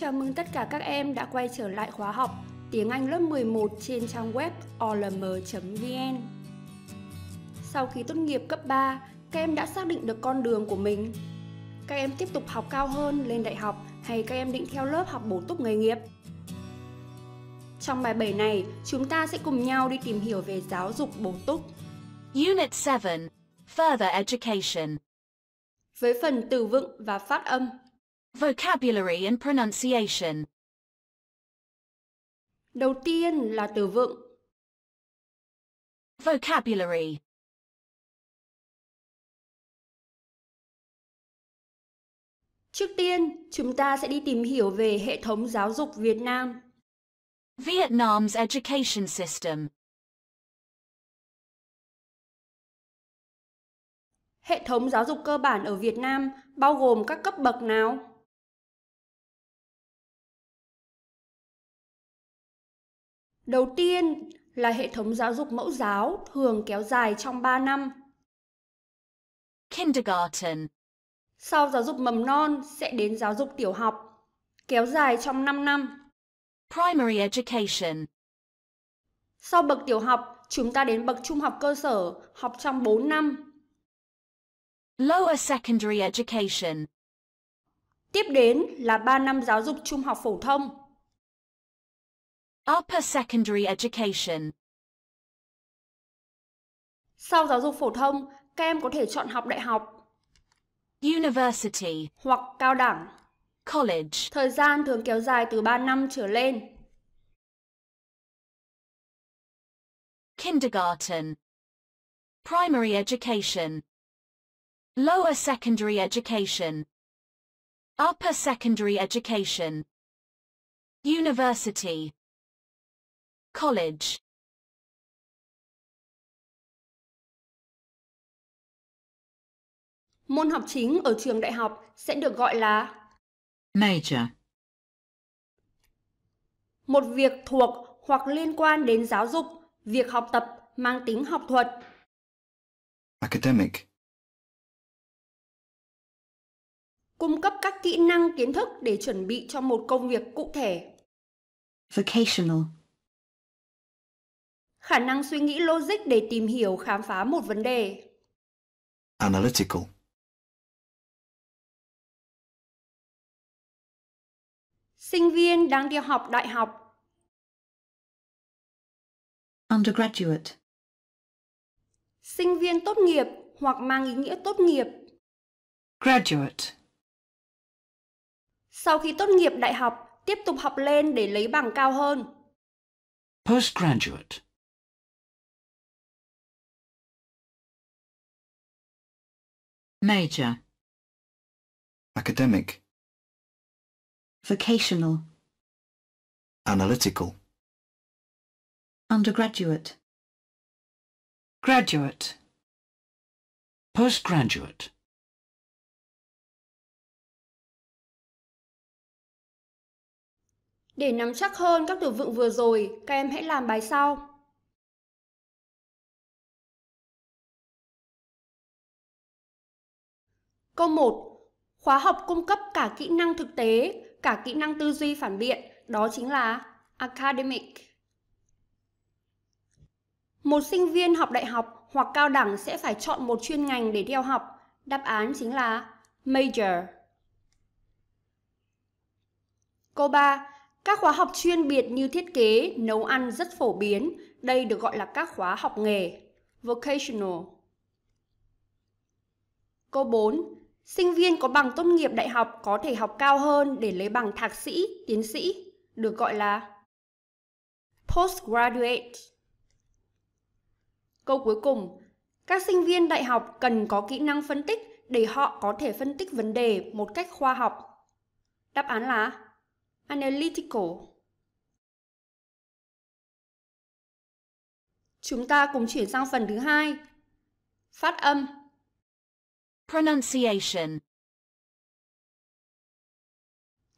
Chào mừng tất cả các em đã quay trở lại khóa học tiếng Anh lớp 11 trên trang web olm.vn. Sau khi tốt nghiệp cấp 3, các em đã xác định được con đường của mình. Các em tiếp tục học cao hơn lên đại học hay các em định theo lớp học bổ túc nghề nghiệp? Trong bài 7 này, chúng ta sẽ cùng nhau đi tìm hiểu về giáo dục bổ túc. Unit 7. Further Education Với phần từ vựng và phát âm, Vocabulary and pronunciation. Đầu tiên là từ vựng. Vocabulary. Trước tiên, chúng ta sẽ đi tìm hiểu về hệ thống giáo dục Việt Nam. Vietnam's education system. Hệ thống giáo dục cơ bản ở Việt Nam bao gồm các cấp bậc nào? Đầu tiên là hệ thống giáo dục mẫu giáo thường kéo dài trong 3 năm. Kindergarten. Sau giáo dục mầm non sẽ đến giáo dục tiểu học, kéo dài trong 5 năm. Primary education. Sau bậc tiểu học, chúng ta đến bậc trung học cơ sở, học trong 4 năm. Lower secondary education. Tiếp đến là 3 năm giáo dục trung học phổ thông. Upper secondary education. Sau giáo dục phổ thông, các em có thể chọn học đại học. University. Hoặc cao đẳng. College. Thời gian thường kéo dài từ 3 năm trở lên. Kindergarten. Primary education. Lower secondary education. Upper secondary education. University. College. Môn học chính ở trường đại học sẽ được gọi là Major. Một việc thuộc hoặc liên quan đến giáo dục, việc học tập mang tính học thuật. Academic. Cung cấp các kỹ năng kiến thức để chuẩn bị cho một công việc cụ thể. Vocational. Khả năng suy nghĩ logic để tìm hiểu khám phá một vấn đề. Analytical. Sinh viên đang đi học đại học. Undergraduate. Sinh viên tốt nghiệp hoặc mang ý nghĩa tốt nghiệp. Graduate. Sau khi tốt nghiệp đại học, tiếp tục học lên để lấy bằng cao hơn. Postgraduate. Major. Academic. Vocational. Analytical. Undergraduate. Graduate. Postgraduate. Để nắm chắc hơn các từ vựng vừa rồi, các em hãy làm bài sau. Câu 1. Khóa học cung cấp cả kỹ năng thực tế, cả kỹ năng tư duy phản biện, đó chính là academic. Một sinh viên học đại học hoặc cao đẳng sẽ phải chọn một chuyên ngành để theo học. Đáp án chính là major. Câu 3. Các khóa học chuyên biệt như thiết kế, nấu ăn rất phổ biến. Đây được gọi là các khóa học nghề, vocational. Câu 4. Sinh viên có bằng tốt nghiệp đại học có thể học cao hơn để lấy bằng thạc sĩ, tiến sĩ, được gọi là postgraduate. Câu cuối cùng, các sinh viên đại học cần có kỹ năng phân tích để họ có thể phân tích vấn đề một cách khoa học. Đáp án là analytical. Chúng ta cùng chuyển sang phần thứ hai, phát âm Pronunciation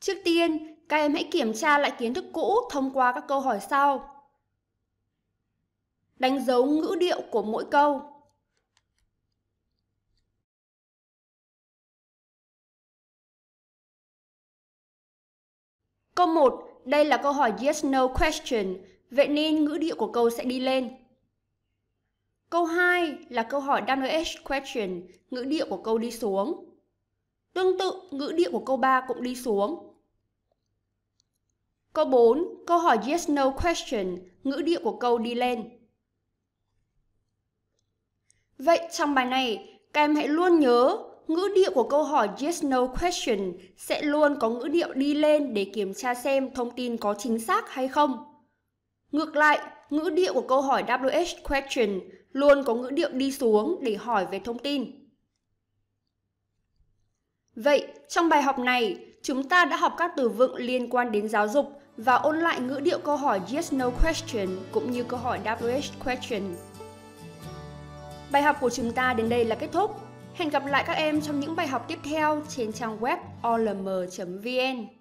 Trước tiên, các em hãy kiểm tra lại kiến thức cũ thông qua các câu hỏi sau. Đánh dấu ngữ điệu của mỗi câu. Câu 1, đây là câu hỏi yes no question, vậy nên ngữ điệu của câu sẽ đi lên. Câu 2 là câu hỏi wh question, ngữ điệu của câu đi xuống. Tương tự, ngữ điệu của câu 3 cũng đi xuống. Câu 4, câu hỏi yes no question, ngữ điệu của câu đi lên. Vậy trong bài này, các em hãy luôn nhớ ngữ điệu của câu hỏi yes no question sẽ luôn có ngữ điệu đi lên để kiểm tra xem thông tin có chính xác hay không. Ngược lại, ngữ điệu của câu hỏi WH question luôn có ngữ điệu đi xuống để hỏi về thông tin. Vậy, trong bài học này, chúng ta đã học các từ vựng liên quan đến giáo dục và ôn lại ngữ điệu câu hỏi yes no question cũng như câu hỏi WH question. Bài học của chúng ta đến đây là kết thúc. Hẹn gặp lại các em trong những bài học tiếp theo trên trang web olm.vn.